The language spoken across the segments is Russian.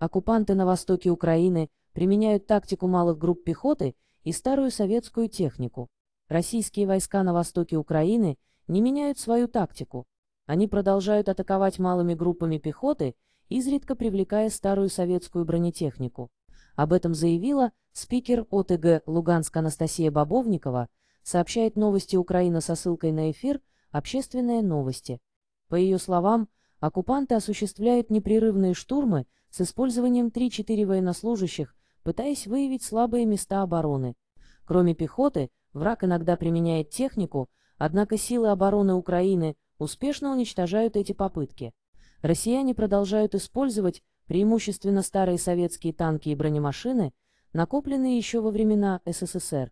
Оккупанты на востоке Украины применяют тактику малых групп пехоты и старую советскую технику. Российские войска на востоке Украины не меняют свою тактику. Они продолжают атаковать малыми группами пехоты, изредка привлекая старую советскую бронетехнику. Об этом заявила спикер ОТГ «Луганск» Анастасия Бобовникова, сообщает новости Украина со ссылкой на эфир «Общественные новости». По ее словам, Оккупанты осуществляют непрерывные штурмы с использованием 3-4 военнослужащих, пытаясь выявить слабые места обороны. Кроме пехоты, враг иногда применяет технику, однако силы обороны Украины успешно уничтожают эти попытки. Россияне продолжают использовать преимущественно старые советские танки и бронемашины, накопленные еще во времена СССР.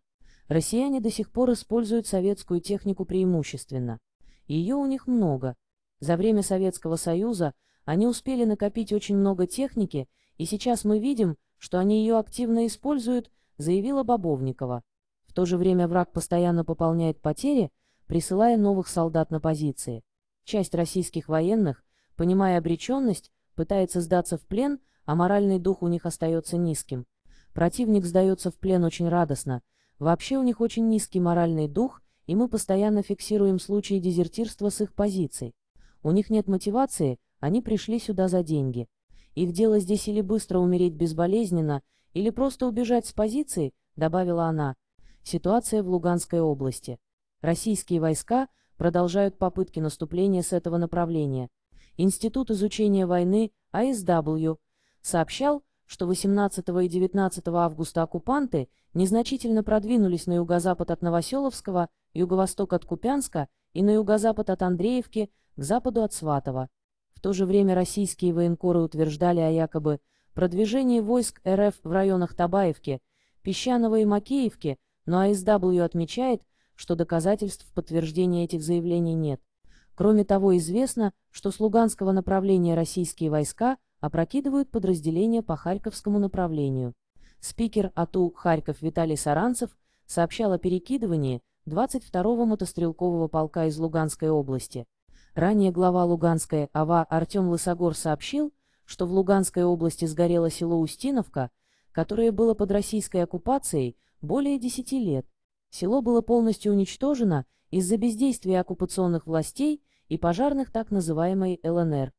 Россияне до сих пор используют советскую технику преимущественно. Ее у них много – за время Советского Союза они успели накопить очень много техники, и сейчас мы видим, что они ее активно используют, заявила Бобовникова. В то же время враг постоянно пополняет потери, присылая новых солдат на позиции. Часть российских военных, понимая обреченность, пытается сдаться в плен, а моральный дух у них остается низким. Противник сдается в плен очень радостно. Вообще у них очень низкий моральный дух, и мы постоянно фиксируем случаи дезертирства с их позиций. У них нет мотивации, они пришли сюда за деньги. Их дело здесь или быстро умереть безболезненно, или просто убежать с позиции, добавила она. Ситуация в Луганской области. Российские войска продолжают попытки наступления с этого направления. Институт изучения войны АСW сообщал, что 18 и 19 августа оккупанты незначительно продвинулись на юго-запад от Новоселовского, юго-восток от Купянска и на юго-запад от Андреевки к западу от Сватова. В то же время российские военкоры утверждали о якобы продвижении войск РФ в районах Табаевки, Песчанова и Макеевки, но АСW отмечает, что доказательств подтверждения этих заявлений нет. Кроме того, известно, что с Луганского направления российские войска опрокидывают подразделения по Харьковскому направлению. Спикер АТУ «Харьков» Виталий Саранцев сообщал о перекидывании 22-го мотострелкового полка из Луганской области – Ранее глава Луганской АВА Артем Лысогор сообщил, что в Луганской области сгорело село Устиновка, которое было под российской оккупацией более 10 лет. Село было полностью уничтожено из-за бездействия оккупационных властей и пожарных так называемой ЛНР.